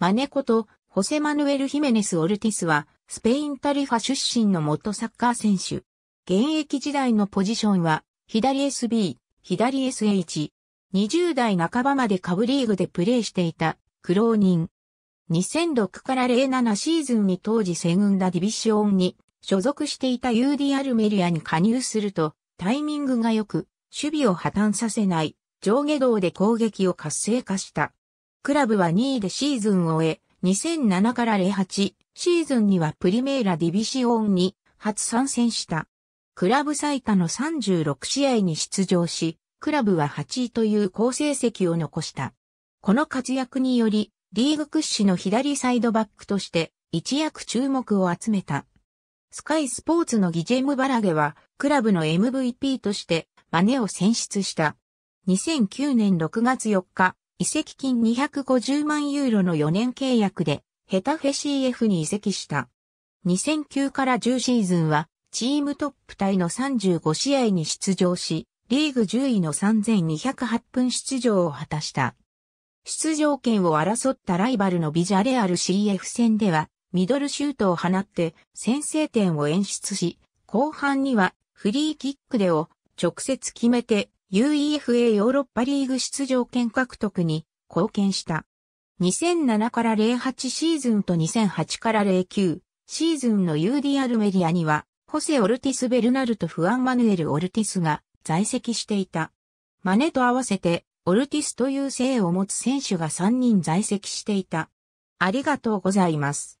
マネコとホセマヌエル・ヒメネス・オルティスは、スペインタリファ出身の元サッカー選手。現役時代のポジションは、左 SB、左 SH。20代半ばまで下部リーグでプレーしていた、苦労人。2006から07シーズンに当時セグンダディビシオンに所属していた UDR メリアに加入すると、タイミングが良く、守備を破綻させない、上下動で攻撃を活性化した。クラブは2位でシーズンを終え、2007から08シーズンにはプリメーラディビシオンに初参戦した。クラブ最多の36試合に出場し、クラブは8位という好成績を残した。この活躍により、リーグ屈指の左サイドバックとして一躍注目を集めた。スカイスポーツのギジェム・バラゲは、クラブの MVP として、マネを選出した。2009年6月4日、移籍金250万ユーロの4年契約で、ヘタフェ CF に移籍した。2009から10シーズンは、チームトップタイの35試合に出場し、リーグ10位の3208分出場を果たした。出場権を争ったライバルのビジャレアル CF 戦では、ミドルシュートを放って先制点を演出し、後半にはフリーキックでを直接決めて UEFA ヨーロッパリーグ出場権獲得に貢献した。2007から08シーズンと2008から09シーズンの UDR メディアには、ホセ・オルティス・ベルナルとフアン・マヌエル・オルティスが在籍していた。マネと合わせて、オルティスという姓を持つ選手が3人在籍していた。ありがとうございます。